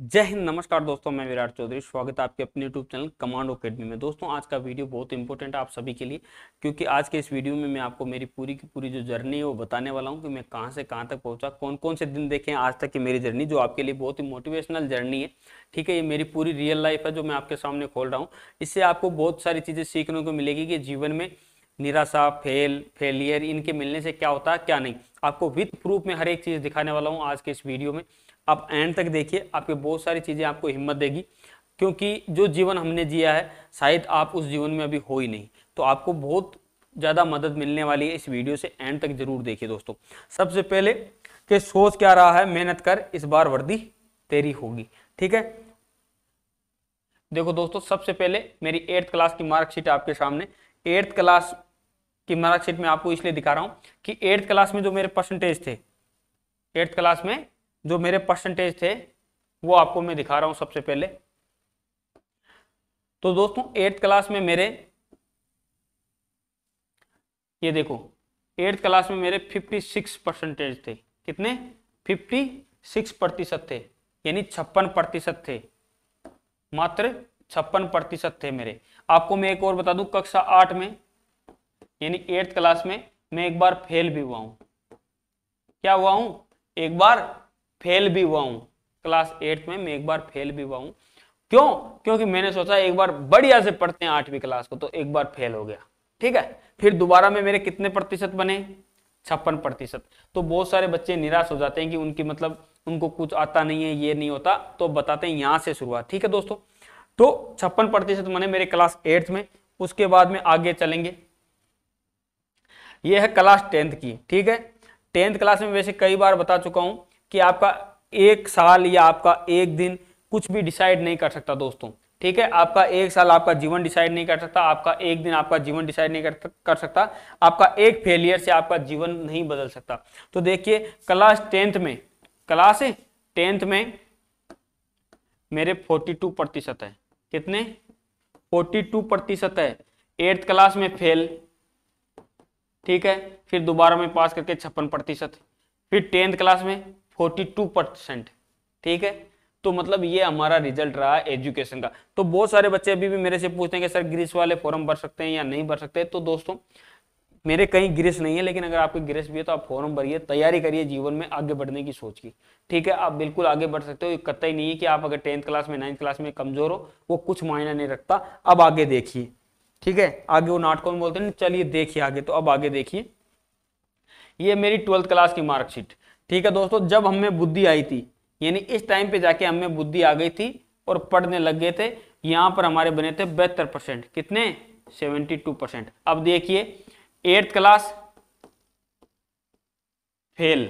जय हिंद नमस्कार दोस्तों मैं विराट चौधरी स्वागत है आपके अपने यूट्यूब चैनल कमांडो अकेडमी में दोस्तों आज का वीडियो बहुत इंपॉर्टेंट है आप सभी के लिए क्योंकि आज के इस वीडियो में मैं आपको मेरी पूरी की पूरी जो जर्नी है वो बताने वाला हूँ कि मैं कहाँ से कहाँ तक पहुँचा कौन कौन से दिन देखे आज तक की मेरी जर्नी जो आपके लिए बहुत ही मोटिवेशनल जर्नी है ठीक है ये मेरी पूरी रियल लाइफ है जो मैं आपके सामने खोल रहा हूँ इससे आपको बहुत सारी चीज़ें सीखने को मिलेगी कि जीवन में निराशा फेल फेलियर इनके मिलने से क्या होता है क्या नहीं आपको विथ प्रूफ में हर एक चीज़ दिखाने वाला हूँ आज के इस वीडियो में आप एंड तक देखिए आपके बहुत सारी चीज़ें आपको हिम्मत देगी क्योंकि जो जीवन हमने जिया है शायद आप उस जीवन में अभी हो ही नहीं तो आपको बहुत ज़्यादा मदद मिलने वाली है इस वीडियो से एंड तक जरूर देखिए दोस्तों सबसे पहले कि सोच क्या रहा है मेहनत कर इस बार वर्दी तेरी होगी ठीक है देखो दोस्तों सबसे पहले मेरी एट्थ क्लास की मार्कशीट आपके सामने एट्थ क्लास कि मार्कशीट में आपको इसलिए दिखा रहा हूं कि एट्थ क्लास में जो मेरे परसेंटेज थे एट्थ क्लास में जो मेरे परसेंटेज थे वो आपको मैं दिखा रहा हूं सबसे पहले तो दोस्तों एट्थ क्लास में मेरे ये देखो एट्थ क्लास में मेरे 56 परसेंटेज थे कितने 56 प्रतिशत थे यानी छप्पन प्रतिशत थे मात्र छप्पन प्रतिशत थे मेरे आपको मैं एक और बता दूं कक्षा आठ में यानी एट्थ क्लास में मैं एक बार फेल भी हुआ हूं क्या हुआ हूं एक बार फेल भी हुआ हूं क्लास एट्थ में मैं एक बार फेल भी हुआ हूं क्यों क्योंकि मैंने सोचा एक बार बढ़िया से पढ़ते हैं आठवीं क्लास को तो एक बार फेल हो गया ठीक है फिर दोबारा में मेरे कितने प्रतिशत बने छप्पन प्रतिशत तो बहुत सारे बच्चे निराश हो जाते हैं कि उनकी मतलब उनको कुछ आता नहीं है ये नहीं होता तो बताते हैं यहां से शुरुआत ठीक है दोस्तों तो छप्पन प्रतिशत मैंने मेरे क्लास एट्थ में उसके बाद में आगे चलेंगे ये है क्लास टेंथ की ठीक है टेंथ क्लास में वैसे कई बार बता चुका हूँ कि आपका एक साल या आपका एक दिन कुछ भी डिसाइड नहीं कर सकता दोस्तों ठीक है आपका एक साल आपका जीवन डिसाइड नहीं कर सकता आपका एक दिन आपका जीवन डिसाइड नहीं कर सकता आपका एक फेलियर से आपका जीवन नहीं बदल सकता तो देखिए क्लास टेंथ में क्लास टेंथ में मेरे 42 प्रतिशत है कितने 42 प्रतिशत है एट्थ क्लास में फेल ठीक है फिर दोबारा में पास करके छप्पन प्रतिशत फिर टेंथ क्लास में फोर्टी टू परसेंट ठीक है तो मतलब ये हमारा रिजल्ट रहा एजुकेशन का तो बहुत सारे बच्चे अभी भी मेरे से पूछते हैं कि सर ग्रीस वाले फॉर्म भर सकते हैं या नहीं भर सकते तो दोस्तों मेरे कहीं ग्रेस नहीं है लेकिन अगर आपकी ग्रेस भी है तो आप फॉर्म भरिए तैयारी करिए जीवन में आगे बढ़ने की सोच की ठीक है आप बिल्कुल आगे बढ़ सकते हो कतई नहीं है कि आप अगर टेंथ क्लास में नाइन्थ क्लास में कमजोर हो वो कुछ मायना नहीं रखता अब आगे देखिए ठीक है आगे वो नाटकों में बोलते हैं चलिए देखिए आगे तो अब आगे देखिए ये मेरी ट्वेल्थ क्लास की मार्कशीट ठीक है दोस्तों जब हमें बुद्धि आई थी यानी इस टाइम पे जाके हमें बुद्धि आ गई थी और पढ़ने लग गए थे यहाँ पर हमारे बने थे बहत्तर परसेंट कितने सेवेंटी टू परसेंट अब देखिए एट्थ क्लास फेल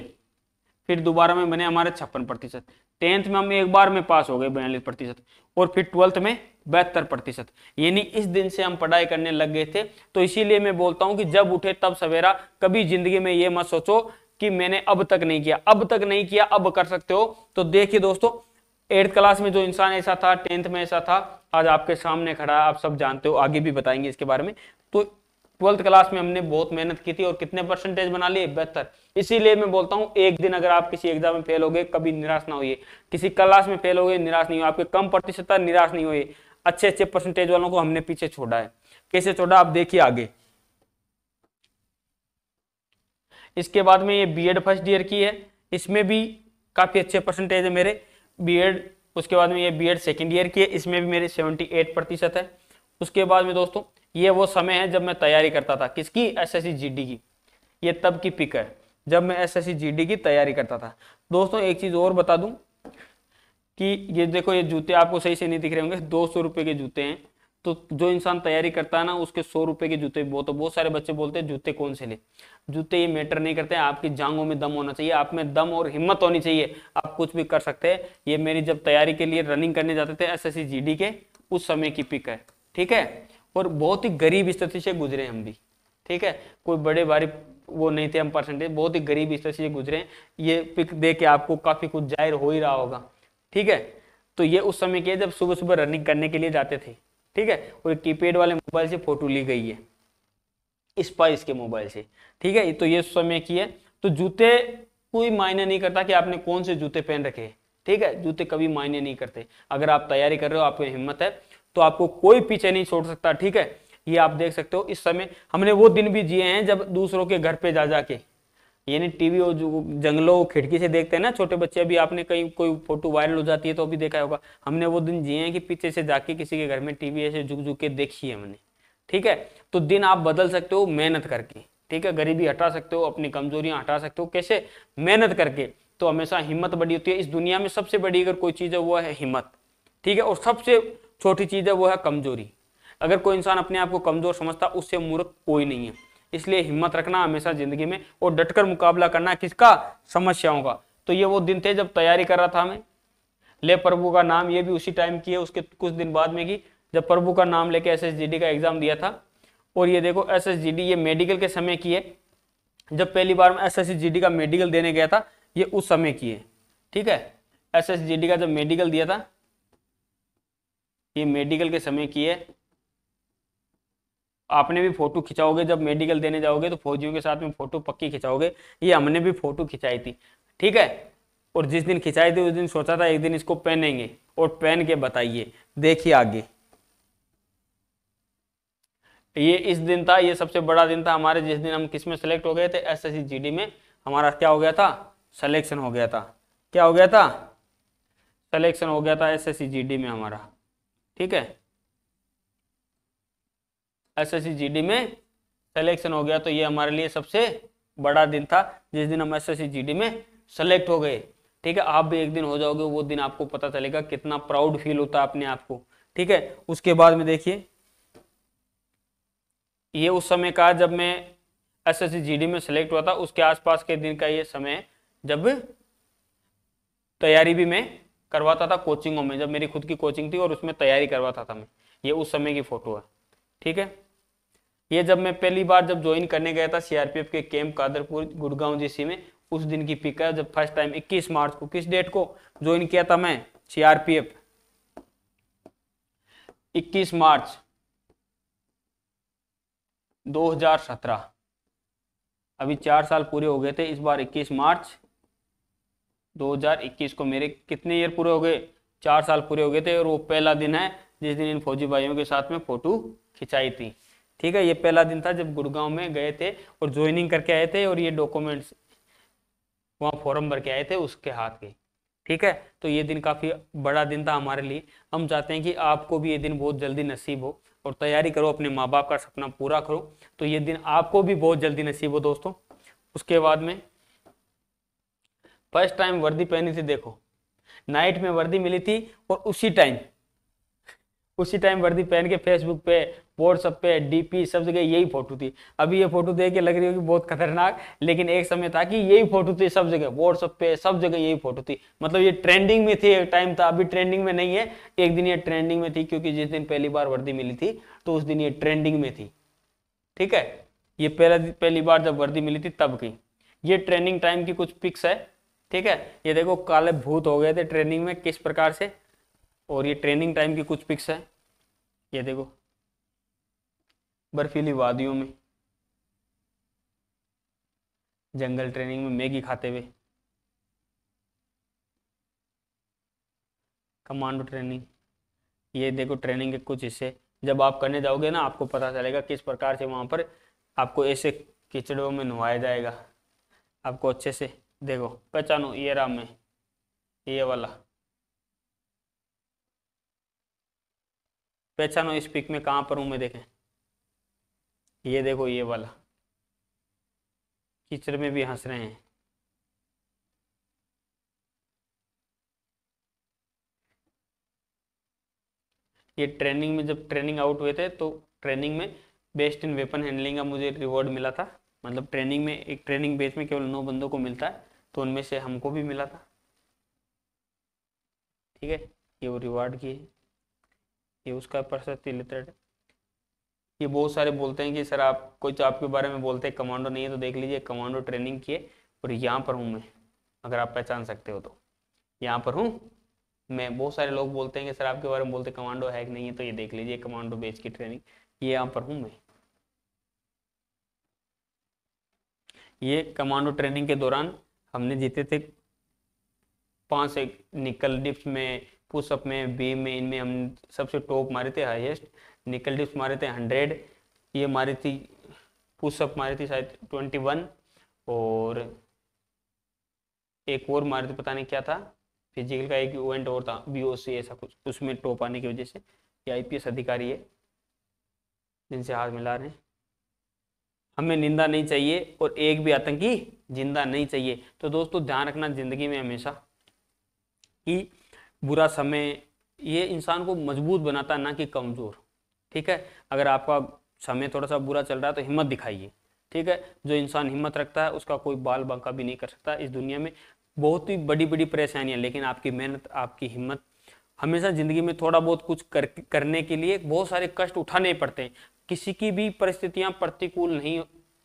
फिर दोबारा में बने हमारे छप्पन प्रतिशत टेंथ में हम एक बार में पास हो गए बयालीस प्रतिशत और फिर ट्वेल्थ में बहत्तर प्रतिशत यानी इस दिन से हम पढ़ाई करने लग गए थे तो इसीलिए मैं बोलता हूँ कि जब उठे तब सवेरा कभी जिंदगी में ये मत सोचो कि मैंने अब तक नहीं किया अब तक नहीं किया अब कर सकते हो तो देखिए दोस्तों एट्थ क्लास में जो इंसान ऐसा था टेंथ में ऐसा था आज आपके सामने खड़ा है आप सब जानते हो आगे भी बताएंगे इसके बारे में तो ट्वेल्थ क्लास में हमने बहुत मेहनत की थी और कितने परसेंटेज बना लिए बेहतर इसीलिए मैं बोलता हूँ एक दिन अगर आप किसी एग्जाम में फेल हो गए कभी निराश ना होइए किसी क्लास में फेल हो गए निराश नहीं हुए आपके कम प्रतिशत निराश नहीं हुए अच्छे अच्छे परसेंटेज वालों को हमने पीछे छोड़ा है कैसे छोड़ा आप देखिए आगे इसके बाद में ये बी फर्स्ट ईयर की है इसमें भी काफ़ी अच्छे परसेंटेज है मेरे बी उसके बाद में ये बी सेकंड ईयर की है इसमें भी मेरे सेवेंटी है उसके बाद में दोस्तों ये वो समय है जब मैं तैयारी करता था किसकी एस एस की ये तब की पिक है जब मैं एस एस की तैयारी करता था दोस्तों एक चीज़ और बता दूं कि ये देखो ये जूते आपको सही से नहीं दिख रहे होंगे दो सौ रुपए के जूते हैं तो जो इंसान तैयारी करता है ना उसके सौ रुपए के जूते वो तो बहुत सारे बच्चे बोलते हैं जूते कौन से ले जूते ये मैटर नहीं करते आपकी जांगों में दम होना चाहिए आप में दम और हिम्मत होनी चाहिए आप कुछ भी कर सकते हैं ये मेरी जब तैयारी के लिए रनिंग करने जाते थे एस एस के उस समय की पिक है ठीक है और बहुत ही गरीब स्थिति से गुजरे हम भी ठीक है कोई बड़े बारी वो नहीं थे हम परसेंटेज बहुत ही गरीब स्थिति से गुजरे ये पिक दे के आपको काफ़ी कुछ जाहिर हो ही रहा होगा ठीक है तो ये उस समय के जब सुबह सुबह रनिंग करने के लिए जाते थे ठीक है और कीपैड वाले मोबाइल से फोटो ली गई है स्पाइस के मोबाइल से ठीक है तो ये उस समय की है तो जूते कोई मायने नहीं करता कि आपने कौन से जूते पहन रखे ठीक है जूते कभी मायने नहीं करते अगर आप तैयारी कर रहे हो आपको हिम्मत है तो आपको कोई पीछे नहीं छोड़ सकता ठीक है ये आप देख सकते हो इस समय हमने वो दिन भी जिए हैं जब दूसरों के घर पे जा जाके यानी टीवी और जंगलों खिड़की से देखते हैं ना छोटे बच्चे अभी आपने कहीं कोई फोटो वायरल हो जाती है तो अभी देखा होगा हमने वो दिन जिए हैं कि पीछे से जाके किसी के घर में टीवी ऐसे झुक झुक के देखी है हमने ठीक है तो दिन आप बदल सकते हो मेहनत करके ठीक है गरीबी हटा सकते हो अपनी कमजोरियां हटा सकते हो कैसे मेहनत करके तो हमेशा हिम्मत बड़ी होती है इस दुनिया में सबसे बड़ी अगर कोई चीज़ है वो है हिम्मत ठीक है और सबसे छोटी चीज़ है वो है कमजोरी अगर कोई इंसान अपने आप को कमजोर समझता उससे मूर्ख कोई नहीं है इसलिए हिम्मत रखना हमेशा जिंदगी में और डटकर मुकाबला करना किसका समस्याओं का तो ये वो दिन थे जब तैयारी कर रहा था मैं ले प्रभु का नाम ये भी उसी टाइम की है उसके कुछ दिन बाद में की जब प्रभु का नाम लेके एस का एग्जाम दिया था और ये देखो एस ये मेडिकल के समय की है जब पहली बार मैं एस का मेडिकल देने गया था ये उस समय की है ठीक है एस का जब मेडिकल दिया था ये मेडिकल के समय की है आपने भी फोटो खिंचाओगे जब मेडिकल देने जाओगे तो फौजियों के साथ में फोटो पक्की खिंचाओगे ये हमने भी फोटो खिंचाई थी ठीक है और जिस दिन खिंचाई थी उस दिन सोचा था एक दिन इसको पहनेंगे और पहन के बताइए देखिए आगे ये इस दिन था ये सबसे बड़ा दिन था हमारे जिस दिन हम किस में सेलेक्ट हो गए थे एस एस में हमारा क्या हो गया था सलेक्शन हो गया था क्या हो गया था सलेक्शन हो गया था एस एस में हमारा ठीक है एसएससी जीडी में सिलेक्शन हो गया तो ये हमारे लिए सबसे बड़ा दिन था जिस दिन हम एसएससी जीडी में सेलेक्ट हो गए ठीक है आप भी एक दिन हो जाओगे वो दिन आपको पता चलेगा कितना प्राउड फील होता है अपने आप को ठीक है उसके बाद में देखिए ये उस समय का जब मैं एस एस जीडी में सेलेक्ट हुआ था उसके आसपास के दिन का ये समय जब तैयारी भी मैं करवाता था कोचिंगों में जब मेरी खुद की कोचिंग थी और उसमें तैयारी करवाता था मैं ये उस समय की फ़ोटो है ठीक है ये जब मैं पहली बार जब ज्वाइन करने गया था सीआरपीएफ के कैंप कादरपुर गुड़गांव जीसी में उस दिन की पिक है जब फर्स्ट टाइम 21 मार्च को किस डेट को ज्वाइन किया था मैं सीआरपीएफ 21 मार्च 2017 अभी चार साल पूरे हो गए थे इस बार 21 मार्च 2021 को मेरे कितने ईयर पूरे हो गए चार साल पूरे हो गए थे और वो पहला दिन है जिस दिन इन फौजी भाइयों के साथ में फोटो खिंचाई थी ठीक है ये पहला दिन था जब गुड़गांव में गए थे और ज्वाइनिंग करके आए थे और ये डॉक्यूमेंट्स वहाँ फॉर्म भर के आए थे उसके हाथ के ठीक है तो ये दिन काफ़ी बड़ा दिन था हमारे लिए हम चाहते हैं कि आपको भी ये दिन बहुत जल्दी नसीब हो और तैयारी करो अपने माँ बाप का सपना पूरा करो तो ये दिन आपको भी बहुत जल्दी नसीब हो दोस्तों उसके बाद में फर्स्ट टाइम वर्दी पहनी थी देखो नाइट में वर्दी मिली थी और उसी टाइम उसी टाइम वर्दी पहन के फेसबुक पे व्हाट्सअप पे डीपी सब जगह यही फोटो थी अभी ये फोटो देख के लग रही होगी बहुत खतरनाक लेकिन एक समय था कि यही फोटो थी सब जगह व्हाट्सअप पे सब जगह यही फोटो थी मतलब ये ट्रेंडिंग में थी एक टाइम था अभी ट्रेंडिंग में नहीं है एक दिन ये ट्रेंडिंग में थी क्योंकि जिस दिन पहली बार वर्दी मिली थी तो उस दिन ये ट्रेंडिंग में थी ठीक है ये पहला पहली बार जब वर्दी मिली थी तब की ये ट्रेंडिंग टाइम की कुछ पिक्स है ठीक है ये देखो काले भूत हो गए थे ट्रेनिंग में किस प्रकार से और ये ट्रेनिंग टाइम की कुछ पिक्स है ये देखो बर्फीली वादियों में जंगल ट्रेनिंग में मैगी खाते हुए कमांडो ट्रेनिंग ये देखो ट्रेनिंग के कुछ हिस्से जब आप करने जाओगे ना आपको पता चलेगा किस प्रकार से वहाँ पर आपको ऐसे किचड़ों में नुहाया जाएगा आपको अच्छे से देखो पहचानो ये राम में ये वाला पहचानो इस पिक में कहां पर हूं मैं देखें ये देखो ये वाला कीचड़ में भी हंस रहे हैं ये ट्रेनिंग में जब ट्रेनिंग आउट हुए थे तो ट्रेनिंग में बेस्ट इन वेपन हैंडलिंग का मुझे रिवॉर्ड मिला था मतलब ट्रेनिंग में एक ट्रेनिंग बेच में केवल नौ बंदों को मिलता है तो उनमें से हमको भी मिला था ठीक है ये वो रिवार्ड की है ये उसका प्रशस्ति लिटरेट है ये बहुत सारे बोलते हैं कि सर आप कुछ तो आपके बारे में बोलते हैं कमांडो नहीं है तो देख लीजिए कमांडो ट्रेनिंग किए और यहाँ पर हूँ मैं अगर आप पहचान सकते हो तो यहाँ पर हूँ मैं बहुत सारे लोग बोलते हैं कि सर आपके बारे में बोलते कमांडो कि नहीं है तो ये देख लीजिए कमांडो बेच की ट्रेनिंग ये यहाँ पर हूँ मैं ये कमांडो ट्रेनिंग के दौरान हमने जीते थे पांच एक निकल डिप्स में पुशअप में बी में इनमें हम सबसे टॉप मारे थे हाईएस्ट निकल डिप्स मारे थे हंड्रेड ये मारी थी पुशअप मारी थी शायद ट्वेंटी वन और एक और मारे थे पता नहीं क्या था फिजिकल का एक इवेंट और था बी ऐसा कुछ उसमें टॉप आने की वजह से ये आई अधिकारी है जिनसे हाथ मिला रहे हैं हमें निंदा नहीं चाहिए और एक भी आतंकी जिंदा नहीं चाहिए तो दोस्तों ध्यान रखना जिंदगी में हमेशा कि बुरा समय ये इंसान को मजबूत बनाता है ना कि कमज़ोर ठीक है अगर आपका समय थोड़ा सा बुरा चल रहा है तो हिम्मत दिखाइए ठीक है जो इंसान हिम्मत रखता है उसका कोई बाल बांका भी नहीं कर सकता इस दुनिया में बहुत ही बड़ी बड़ी परेशानियाँ लेकिन आपकी मेहनत आपकी हिम्मत हमेशा ज़िंदगी में थोड़ा बहुत कुछ कर करने के लिए बहुत सारे कष्ट उठाने पड़ते हैं किसी की भी परिस्थितियां प्रतिकूल नहीं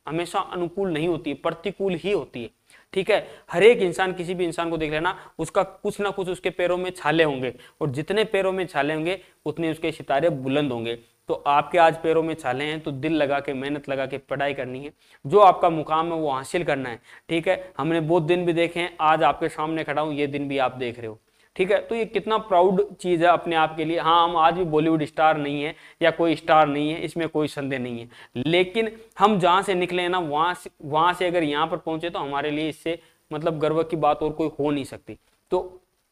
हमेशा अनुकूल नहीं होती है प्रतिकूल ही होती है ठीक है हर एक इंसान किसी भी इंसान को देख लेना उसका कुछ ना कुछ उसके पैरों में छाले होंगे और जितने पैरों में छाले होंगे उतने उसके सितारे बुलंद होंगे तो आपके आज पैरों में छाले हैं तो दिल लगा के मेहनत लगा के पढ़ाई करनी है जो आपका मुकाम है वो हासिल करना है ठीक है हमने बहुत दिन भी देखे हैं आज आपके सामने खड़ा हूँ ये दिन भी आप देख रहे हो ठीक है तो ये कितना प्राउड चीज़ है अपने आप के लिए हाँ हम आज भी बॉलीवुड स्टार नहीं है या कोई स्टार नहीं है इसमें कोई संदेह नहीं है लेकिन हम जहाँ से निकले ना वहाँ से वहाँ से अगर यहाँ पर पहुँचे तो हमारे लिए इससे मतलब गर्व की बात और कोई हो नहीं सकती तो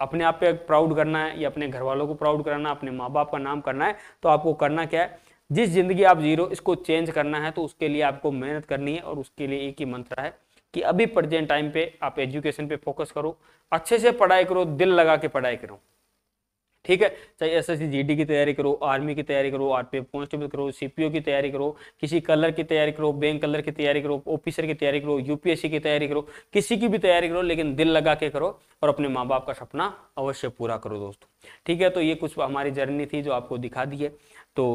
अपने आप पे प्राउड करना है या अपने घर वालों को प्राउड कराना अपने माँ बाप का नाम करना है तो आपको करना क्या है जिस जिंदगी आप जीरो इसको चेंज करना है तो उसके लिए आपको मेहनत करनी है और उसके लिए एक ही मंत्र है कि अभी प्रजेंट टाइम पे आप एजुकेशन पे फोकस करो अच्छे से पढ़ाई करो दिल लगा के पढ़ाई करो ठीक है चाहे एस एस जीडी की तैयारी करो आर्मी की तैयारी करो आरपीएफ कांस्टेबल करो सीपीओ की तैयारी करो किसी कलर की तैयारी करो बैंक कलर की तैयारी करो ऑफिसर की तैयारी करो यूपीएससी की तैयारी करो किसी की भी तैयारी करो लेकिन दिल लगा के करो और अपने माँ बाप का सपना अवश्य पूरा करो दोस्तों ठीक है तो ये कुछ हमारी जर्नी थी जो आपको दिखा दी है तो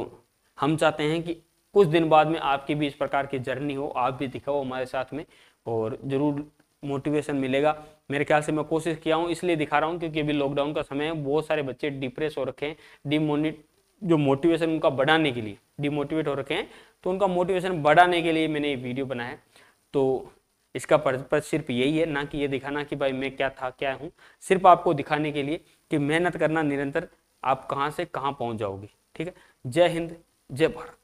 हम चाहते हैं कि कुछ दिन बाद में आपकी भी इस प्रकार की जर्नी हो आप भी दिखाओ हमारे साथ में और ज़रूर मोटिवेशन मिलेगा मेरे ख्याल से मैं कोशिश किया हूँ इसलिए दिखा रहा हूँ क्योंकि अभी लॉकडाउन का समय है बहुत सारे बच्चे डिप्रेस हो रखे हैं डिमोनिट जो मोटिवेशन उनका बढ़ाने के लिए डिमोटिवेट हो रखे हैं तो उनका मोटिवेशन बढ़ाने के लिए मैंने ये वीडियो बनाया है तो इसका पर्पज सिर्फ यही है ना कि ये दिखाना कि भाई मैं क्या था क्या हूँ सिर्फ आपको दिखाने के लिए कि मेहनत करना निरंतर आप कहाँ से कहाँ पहुँच जाओगे ठीक है जय हिंद जय भारत